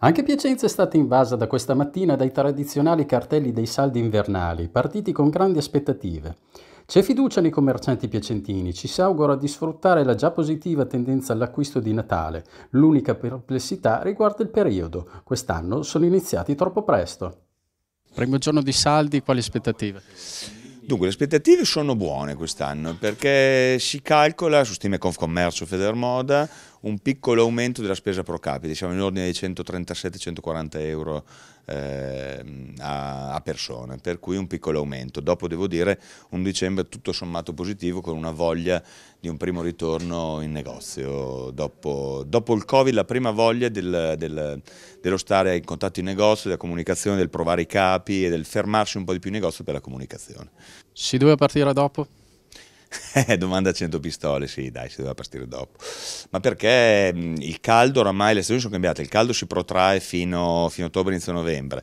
Anche Piacenza è stata invasa da questa mattina dai tradizionali cartelli dei saldi invernali, partiti con grandi aspettative. C'è fiducia nei commercianti piacentini, ci si augura di sfruttare la già positiva tendenza all'acquisto di Natale. L'unica perplessità riguarda il periodo, quest'anno sono iniziati troppo presto. Primo giorno di saldi, quali aspettative? Dunque, le aspettative sono buone quest'anno perché si calcola su stime Confcommercio Federmoda un piccolo aumento della spesa pro capite, siamo in ordine di 137-140 euro eh, a, a, persona, per cui un piccolo aumento. Dopo devo dire un dicembre tutto sommato positivo con una voglia di un primo ritorno in negozio. Dopo, dopo il Covid la prima voglia del, del, dello stare in contatto in negozio, della comunicazione, del provare i capi e del fermarsi un po' di più in negozio per la comunicazione. Si doveva partire dopo? Eh, domanda a 100 pistole, sì dai, si doveva partire dopo. Ma perché mm, il caldo oramai, le stagioni sono cambiate, il caldo si protrae fino, fino a ottobre, inizio novembre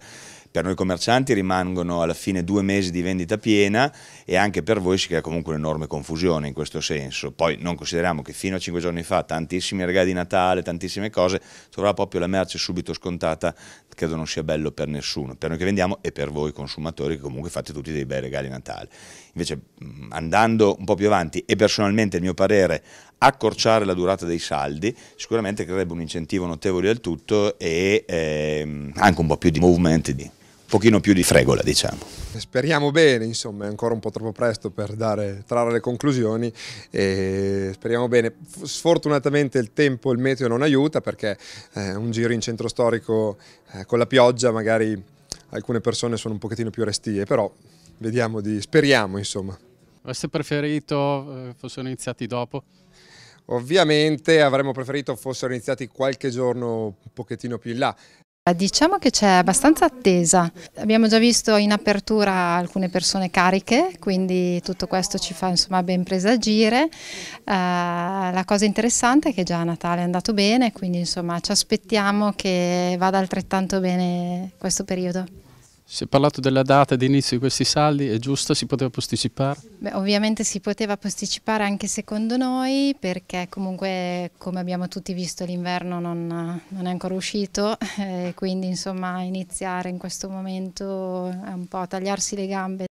per noi commercianti rimangono alla fine due mesi di vendita piena e anche per voi si crea comunque un'enorme confusione in questo senso. Poi non consideriamo che fino a cinque giorni fa tantissimi regali di Natale, tantissime cose, troverà proprio la merce subito scontata credo non sia bello per nessuno, per noi che vendiamo e per voi consumatori che comunque fate tutti dei bei regali di Natale. Invece mm, andando un po' più avanti e personalmente il mio parere accorciare la durata dei saldi sicuramente creerebbe un incentivo notevole al tutto e ehm, anche un po' più di movement di pochino più di fregola diciamo. Speriamo bene, insomma è ancora un po' troppo presto per dare, trarre le conclusioni, speriamo bene. Sfortunatamente il tempo, il meteo non aiuta perché eh, un giro in centro storico eh, con la pioggia magari alcune persone sono un pochettino più restie, però vediamo di, speriamo insomma. Avreste preferito eh, fossero iniziati dopo? Ovviamente avremmo preferito fossero iniziati qualche giorno un pochettino più in là, Diciamo che c'è abbastanza attesa, abbiamo già visto in apertura alcune persone cariche, quindi tutto questo ci fa insomma, ben presagire. Eh, la cosa interessante è che già Natale è andato bene, quindi insomma, ci aspettiamo che vada altrettanto bene questo periodo. Si è parlato della data di inizio di questi saldi, è giusto? Si poteva posticipare? Beh, ovviamente si poteva posticipare anche secondo noi perché comunque come abbiamo tutti visto l'inverno non, non, è ancora uscito eh, quindi insomma iniziare in questo momento è un po' tagliarsi le gambe.